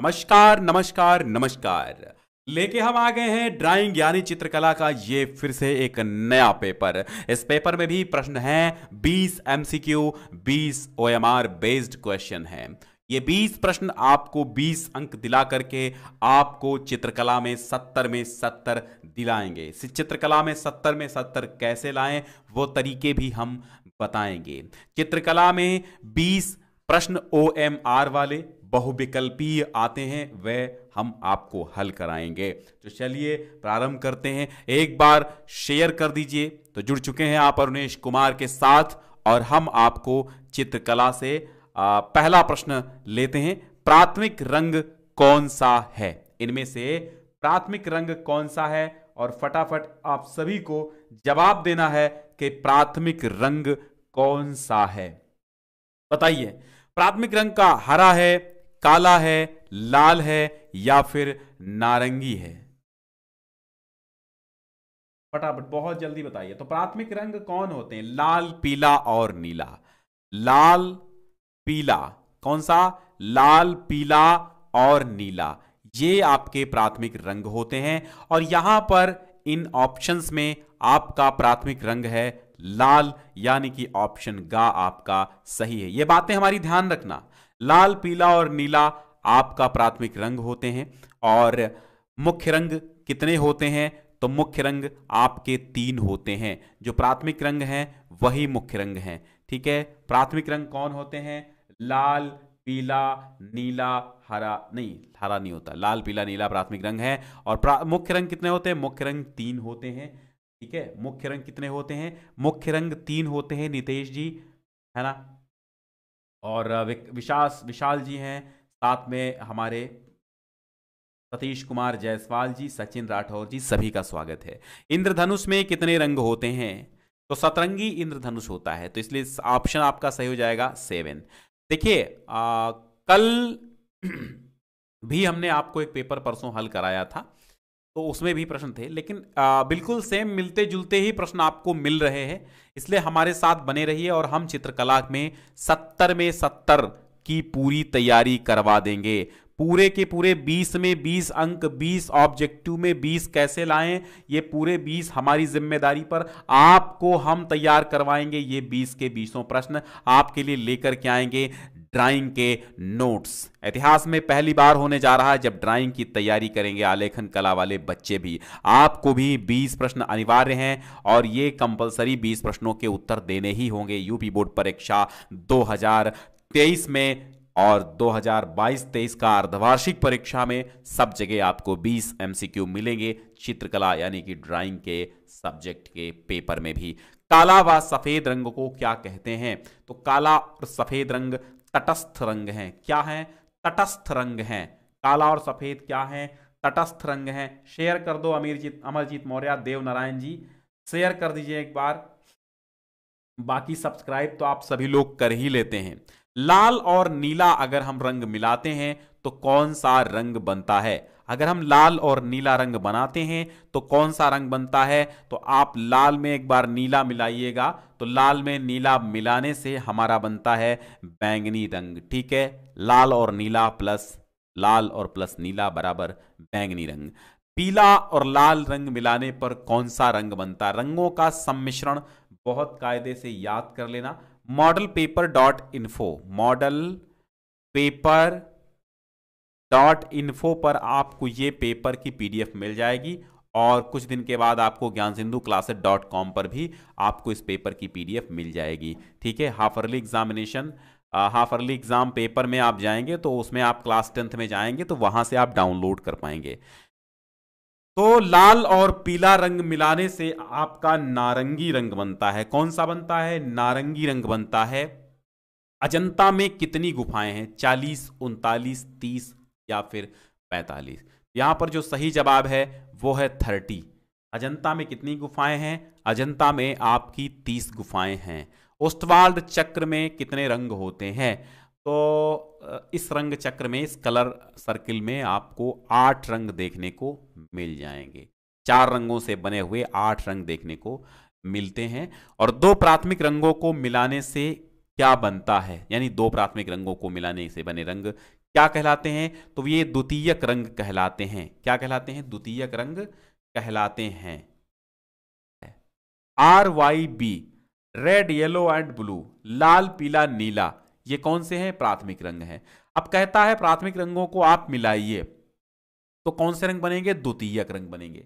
नमस्कार नमस्कार नमस्कार लेके हम आ गए हैं ड्राइंग यानी चित्रकला का ये फिर से एक नया पेपर इस पेपर में भी प्रश्न है 20 एमसीक्यू 20 ओएमआर बेस्ड क्वेश्चन है ये 20 प्रश्न आपको 20 अंक दिला करके आपको चित्रकला में 70 में 70 दिलाएंगे चित्रकला में 70 में 70 कैसे लाएं वो तरीके भी हम बताएंगे चित्रकला में 20 प्रश्न ओ एम आर वाले बहुविकल्पीय आते हैं वह हम आपको हल कराएंगे तो चलिए प्रारंभ करते हैं एक बार शेयर कर दीजिए तो जुड़ चुके हैं आप अरुणेश कुमार के साथ और हम आपको चित्रकला से आ, पहला प्रश्न लेते हैं प्राथमिक रंग कौन सा है इनमें से प्राथमिक रंग कौन सा है और फटाफट आप सभी को जवाब देना है कि प्राथमिक रंग कौन सा है बताइए प्राथमिक रंग का हरा है काला है लाल है या फिर नारंगी है फटाफट बहुत जल्दी बताइए तो प्राथमिक रंग कौन होते हैं लाल पीला और नीला लाल पीला कौन सा लाल पीला और नीला ये आपके प्राथमिक रंग होते हैं और यहां पर इन ऑप्शंस में आपका प्राथमिक रंग है लाल यानी कि ऑप्शन गा आपका सही है ये बातें हमारी ध्यान रखना लाल पीला और नीला आपका प्राथमिक रंग होते हैं और मुख्य रंग कितने होते हैं तो मुख्य रंग आपके तीन होते हैं जो प्राथमिक रंग हैं वही मुख्य रंग हैं ठीक है प्राथमिक रंग कौन होते हैं लाल पीला नीला हरा नहीं हरा नहीं होता लाल पीला नीला प्राथमिक रंग है और मुख्य रंग कितने होते हैं मुख्य रंग तीन होते हैं ठीक है मुख्य रंग कितने होते हैं मुख्य रंग तीन होते हैं नितेश जी है ना और विशास विशाल जी हैं साथ में हमारे सतीश कुमार जायसवाल जी सचिन राठौर जी सभी का स्वागत है इंद्रधनुष में कितने रंग होते हैं तो सतरंगी इंद्रधनुष होता है तो इसलिए ऑप्शन आपका सही हो जाएगा सेवन देखिए कल भी हमने आपको एक पेपर परसों हल कराया था तो उसमें भी प्रश्न थे लेकिन आ, बिल्कुल सेम मिलते जुलते ही प्रश्न आपको मिल रहे हैं इसलिए हमारे साथ बने रहिए और हम चित्रकला में सत्तर में सत्तर की पूरी तैयारी करवा देंगे पूरे के पूरे 20 में 20 अंक 20 ऑब्जेक्टिव में 20 कैसे लाएं ये पूरे 20 हमारी जिम्मेदारी पर आपको हम तैयार करवाएंगे ये 20 के 20 प्रश्न आपके लिए लेकर के आएंगे ड्राइंग के नोट्स इतिहास में पहली बार होने जा रहा है जब ड्राइंग की तैयारी करेंगे आलेखन कला वाले बच्चे भी आपको भी 20 प्रश्न अनिवार्य हैं और ये कंपलसरी 20 प्रश्नों के उत्तर देने ही होंगे यूपी बोर्ड परीक्षा 2023 में और 2022-23 का अर्धवार्षिक परीक्षा में सब जगह आपको 20 एमसीक्यू मिलेंगे चित्रकला यानी कि ड्राइंग के सब्जेक्ट के पेपर में भी काला व सफेद रंग को क्या कहते हैं तो काला और सफेद रंग तटस्थ रंग हैं क्या हैं तटस्थ रंग हैं काला और सफ़ेद क्या हैं तटस्थ रंग हैं शेयर कर दो अमीरजीत अमरजीत मौर्य देव नारायण जी शेयर कर दीजिए एक बार बाकी सब्सक्राइब तो आप सभी लोग कर ही लेते हैं लाल और नीला अगर हम रंग मिलाते हैं तो कौन सा रंग बनता है अगर हम लाल और नीला रंग बनाते हैं तो कौन सा रंग बनता है तो आप लाल में एक बार नीला मिलाइएगा तो लाल में नीला मिलाने से हमारा बनता है बैंगनी रंग ठीक है लाल और नीला प्लस लाल और प्लस नीला बराबर बैंगनी रंग पीला और लाल रंग मिलाने पर कौन सा रंग बनता है रंगों का सम्मिश्रण बहुत कायदे से याद कर लेना model paper dot info model paper dot info पर आपको ये पेपर की पीडीएफ मिल जाएगी और कुछ दिन के बाद आपको ज्ञान सिंधु क्लासेस डॉट कॉम पर भी आपको इस पेपर की पीडीएफ मिल जाएगी ठीक है half early examination half early exam paper में आप जाएंगे तो उसमें आप क्लास टेंथ में जाएंगे तो वहां से आप डाउनलोड कर पाएंगे तो लाल और पीला रंग मिलाने से आपका नारंगी रंग बनता है कौन सा बनता है नारंगी रंग बनता है अजंता में कितनी गुफाएं हैं चालीस उनतालीस तीस या फिर पैंतालीस यहाँ पर जो सही जवाब है वो है थर्टी अजंता में कितनी गुफाएं हैं अजंता में आपकी तीस गुफाएं हैं उस्तवाल्ड चक्र में कितने रंग होते हैं तो इस रंग चक्र में इस कलर सर्किल में आपको आठ रंग देखने को मिल जाएंगे चार रंगों से बने हुए आठ रंग देखने को मिलते हैं और दो प्राथमिक रंगों को मिलाने से क्या बनता है यानी दो प्राथमिक रंगों को मिलाने से बने रंग क्या कहलाते हैं तो ये द्वितीयक रंग कहलाते हैं क्या कहलाते हैं द्वितीयक रंग कहलाते हैं R Y B red yellow and blue लाल पीला नीला ये कौन से हैं प्राथमिक रंग हैं अब कहता है प्राथमिक रंगों को आप मिलाइए तो कौन से रंग बनेंगे द्वितीयक रंग बनेंगे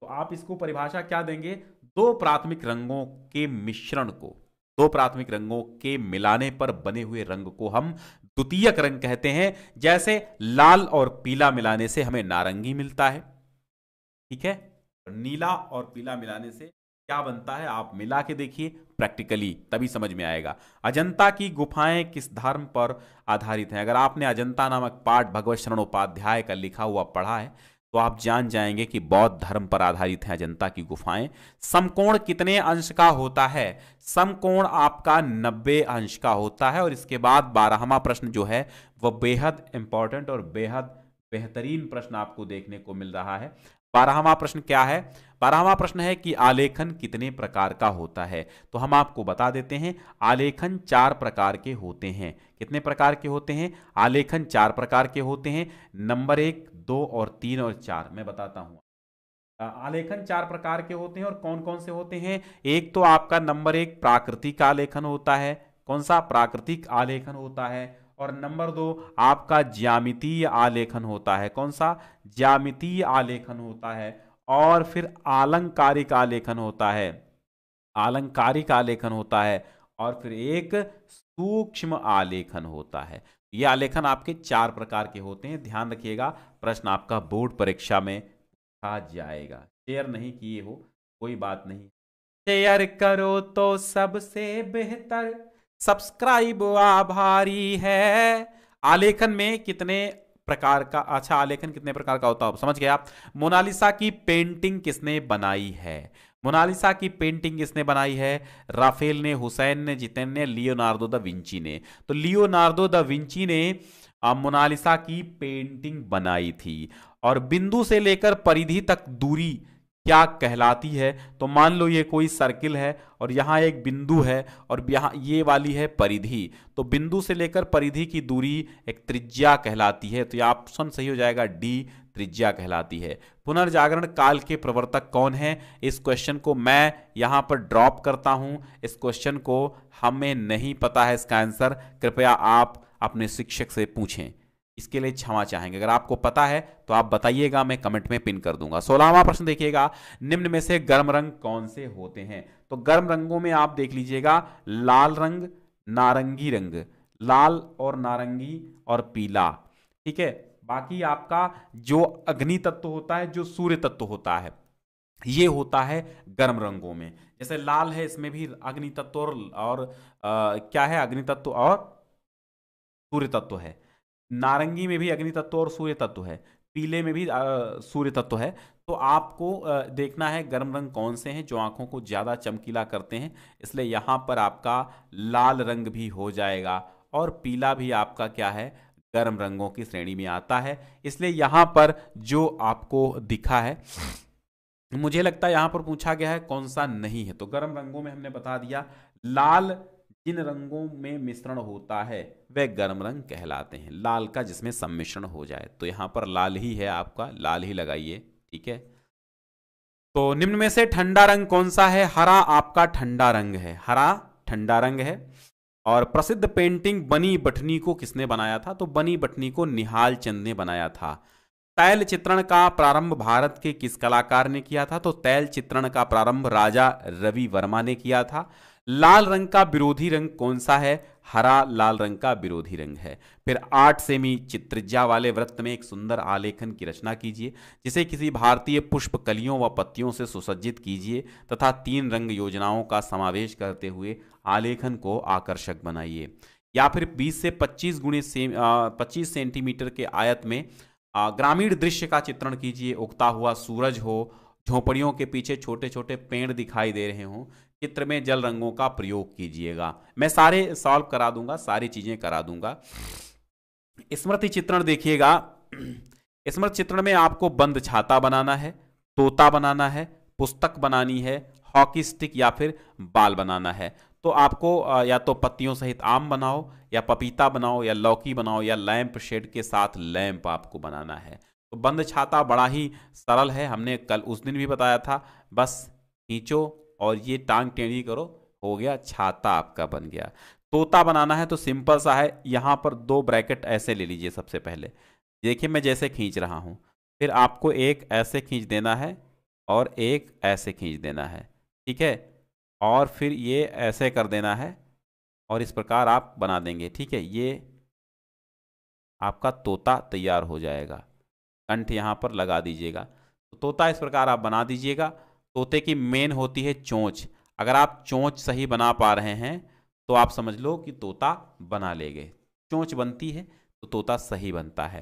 तो आप इसको परिभाषा क्या देंगे दो प्राथमिक रंगों के मिश्रण को दो प्राथमिक रंगों के मिलाने पर बने हुए रंग को हम द्वितीयक रंग कहते हैं जैसे लाल और पीला मिलाने से हमें नारंगी मिलता है ठीक है नीला और पीला मिलाने से क्या बनता है आप मिला के देखिए प्रैक्टिकली तभी समझ में आएगा अजंता की गुफाएं किस धर्म पर आधारित हैं अगर आपने अजंता नामक पाठ भगवत शरणोपाध्याय का लिखा हुआ पढ़ा है तो आप जान जाएंगे कि बौद्ध धर्म पर आधारित है अजंता की गुफाएं समकोण कितने अंश का होता है समकोण आपका 90 अंश का होता है और इसके बाद बारहवा प्रश्न जो है वह बेहद इंपॉर्टेंट और बेहद बेहतरीन प्रश्न आपको देखने को मिल रहा है बारहवा प्रश्न क्या है बारहवा प्रश्न है कि आलेखन कितने प्रकार का होता है तो हम आपको बता देते हैं आलेखन चार प्रकार के होते हैं कितने प्रकार के होते हैं आलेखन चार प्रकार के होते हैं नंबर एक दो और तीन और चार मैं बताता हूँ आलेखन चार प्रकार के होते हैं और कौन कौन से होते हैं एक तो आपका नंबर एक प्राकृतिक आलेखन होता है कौन सा प्राकृतिक आलेखन होता है और नंबर दो आपका ज्यामितीय आलेखन होता है कौन सा ज्यामितीय आलेखन होता है और फिर आलंकारिक आलेखन होता है आलंकारिक आलेखन होता है और फिर एक सूक्ष्म आलेखन होता है ये आलेखन आपके चार प्रकार के होते हैं ध्यान रखिएगा प्रश्न आपका बोर्ड परीक्षा में पूछा जाएगा शेयर नहीं किए हो कोई बात नहीं शेयर करो तो सबसे बेहतर सब्सक्राइब आभारी है आलेखन में कितने प्रकार का अच्छा आलेखन कितने प्रकार का होता है समझ गया मोनालिसा की पेंटिंग किसने बनाई है मोनालिसा की पेंटिंग किसने बनाई है राफेल ने हुसैन ने जितेन ने लियोनार्डो द विंची ने तो लियोनार्डो द विंची ने मोनालिसा की पेंटिंग बनाई थी और बिंदु से लेकर परिधि तक दूरी क्या कहलाती है तो मान लो ये कोई सर्किल है और यहाँ एक बिंदु है और यहाँ ये वाली है परिधि तो बिंदु से लेकर परिधि की दूरी एक त्रिज्या कहलाती है तो ये ऑप्शन सही हो जाएगा डी त्रिज्या कहलाती है पुनर्जागरण काल के प्रवर्तक कौन है इस क्वेश्चन को मैं यहां पर ड्रॉप करता हूं इस क्वेश्चन को हमें नहीं पता है इसका आंसर कृपया आप अपने शिक्षक से पूछें इसके लिए क्षमा चाहेंगे अगर आपको पता है तो आप बताइएगा मैं कमेंट में पिन कर दूंगा सोलहवा प्रश्न देखिएगा निम्न में से गर्म रंग कौन से होते हैं तो गर्म रंगों में आप देख लीजिएगा लाल रंग नारंगी रंग लाल और नारंगी और पीला ठीक है बाकी आपका जो अग्नि तत्व होता है जो सूर्य तत्व होता है ये होता है गर्म रंगों में जैसे लाल है इसमें भी अग्नि तत्व और, और आ, क्या है अग्नि तत्व और सूर्य तत्व है नारंगी में भी अग्नि तत्व और सूर्य तत्व है पीले में भी सूर्य तत्व है तो आपको देखना है गर्म रंग कौन से हैं जो आंखों को ज़्यादा चमकीला करते हैं इसलिए यहाँ पर आपका लाल रंग भी हो जाएगा और पीला भी आपका क्या है गर्म रंगों की श्रेणी में आता है इसलिए यहाँ पर जो आपको दिखा है मुझे लगता है यहाँ पर पूछा गया है कौन सा नहीं है तो गर्म रंगों में हमने बता दिया लाल जिन रंगों में मिश्रण होता है वह गर्म रंग कहलाते हैं लाल का जिसमें सम्मिश्रण हो जाए तो यहाँ पर लाल ही है आपका लाल ही लगाइए ठीक है तो निम्न में से ठंडा रंग कौन सा है हरा आपका ठंडा रंग है हरा ठंडा रंग है और प्रसिद्ध पेंटिंग बनी बठनी को किसने बनाया था तो बनी बठनी को निहाल चंद ने बनाया था तैल चित्रण का प्रारंभ भारत के किस कलाकार ने किया था तो तैल चित्रण का प्रारंभ राजा रवि वर्मा ने किया था लाल रंग का विरोधी रंग कौन सा है हरा लाल रंग का विरोधी रंग है फिर आठ सेमी चित्रज्या वाले वृत्त में एक सुंदर आलेखन की रचना कीजिए जिसे किसी भारतीय पुष्प कलियों व पत्तियों से सुसज्जित कीजिए तथा तीन रंग योजनाओं का समावेश करते हुए आलेखन को आकर्षक बनाइए या फिर 20 से 25 गुणे से पच्चीस सेंटीमीटर के आयत में ग्रामीण दृश्य का चित्रण कीजिए उगता हुआ सूरज हो झोंपड़ियों के पीछे छोटे छोटे पेड़ दिखाई दे रहे हों चित्र में जल रंगों का प्रयोग कीजिएगा मैं सारे सॉल्व करा दूंगा सारी चीजें करा दूंगा स्मृति चित्रण देखिएगा स्मृति चित्रण में आपको बंद छाता बनाना है तोता बनाना है पुस्तक बनानी है हॉकी स्टिक या फिर बाल बनाना है तो आपको या तो पत्तियों सहित आम बनाओ या पपीता बनाओ या लौकी बनाओ या लैंप शेड के साथ लैंप आपको बनाना है तो बंद छाता बड़ा ही सरल है हमने कल उस दिन भी बताया था बस खींचो और ये टांग टेढ़ी करो हो गया छाता आपका बन गया तोता बनाना है तो सिंपल सा है यहाँ पर दो ब्रैकेट ऐसे ले लीजिए सबसे पहले देखिए मैं जैसे खींच रहा हूँ फिर आपको एक ऐसे खींच देना है और एक ऐसे खींच देना है ठीक है और फिर ये ऐसे कर देना है और इस प्रकार आप बना देंगे ठीक है ये आपका तोता तैयार हो जाएगा कंठ यहाँ पर लगा दीजिएगा तो तोता इस प्रकार आप बना दीजिएगा तोते की मेन होती है चोंच अगर आप चोंच सही बना पा रहे हैं तो आप समझ लो कि तोता बना लेंगे चोंच बनती है तो तोता सही बनता है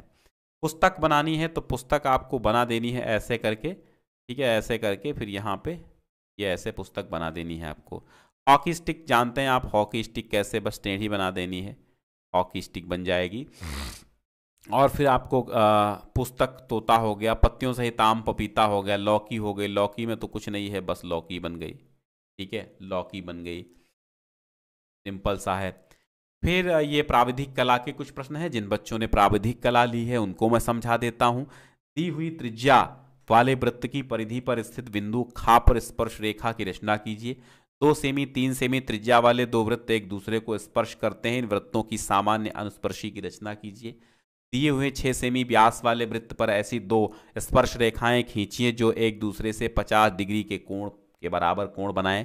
पुस्तक बनानी है तो पुस्तक आपको बना देनी है ऐसे करके ठीक है ऐसे करके फिर यहाँ पे ये यह ऐसे पुस्तक बना देनी है आपको हॉकी स्टिक जानते हैं आप हॉकी स्टिक कैसे बस टेढ़ी बना देनी है हॉकी स्टिक बन जाएगी और फिर आपको पुस्तक तोता हो गया पत्तियों सहित आम पपीता हो गया लौकी हो गई लौकी में तो कुछ नहीं है बस लौकी बन गई ठीक है लौकी बन गई सिंपल सा है फिर ये प्राविधिक कला के कुछ प्रश्न हैं जिन बच्चों ने प्राविधिक कला ली है उनको मैं समझा देता हूँ दी हुई त्रिज्या वाले वृत्त की परिधि पर स्थित बिंदु खा पर स्पर्श रेखा की रचना कीजिए दो सेमी तीन सेमी त्रिज्या वाले दो वृत्त एक दूसरे को स्पर्श करते हैं इन वृत्तों की सामान्य अनुस्पर्शी की रचना कीजिए दिए हुए छः सेमी व्यास वाले वृत्त पर ऐसी दो स्पर्श रेखाएं खींचिए जो एक दूसरे से पचास डिग्री के कोण के बराबर कोण बनाएं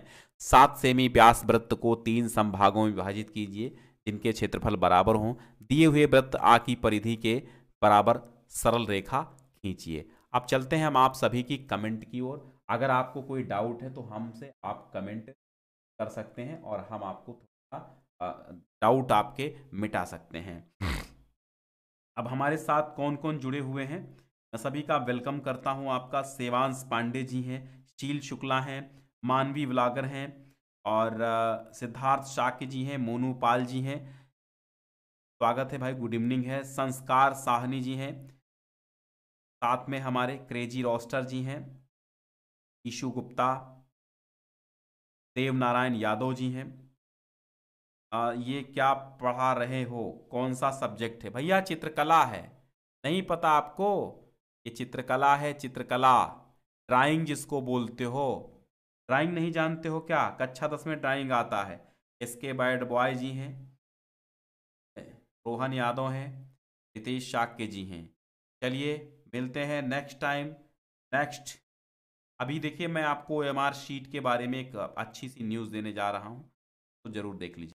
सात सेमी व्यास वृत्त को तीन संभागों में विभाजित कीजिए जिनके क्षेत्रफल बराबर हों दिए हुए वृत्त आ की परिधि के बराबर सरल रेखा खींचिए अब चलते हैं हम आप सभी की कमेंट की ओर अगर आपको कोई डाउट है तो हमसे आप कमेंट कर सकते हैं और हम आपको थोड़ा डाउट आपके मिटा सकते हैं अब हमारे साथ कौन कौन जुड़े हुए हैं मैं सभी का वेलकम करता हूं आपका सेवांश पांडे जी हैं शील शुक्ला हैं मानवी व्लागर हैं और सिद्धार्थ शाक्य जी हैं मोनू पाल जी हैं स्वागत है भाई गुड इवनिंग है संस्कार साहनी जी हैं साथ में हमारे क्रेजी रोस्टर जी हैं ईशु गुप्ता देव नारायण यादव जी हैं ये क्या पढ़ा रहे हो कौन सा सब्जेक्ट है भैया चित्रकला है नहीं पता आपको ये चित्रकला है चित्रकला ड्राइंग जिसको बोलते हो ड्राइंग नहीं जानते हो क्या कक्षा दस में ड्राइंग आता है इसके बैड बॉय जी हैं रोहन यादव हैं रितेश शाक्य जी हैं चलिए मिलते हैं नेक्स्ट टाइम नेक्स्ट अभी देखिए मैं आपको एम शीट के बारे में एक अच्छी सी न्यूज़ देने जा रहा हूँ तो ज़रूर देख लीजिए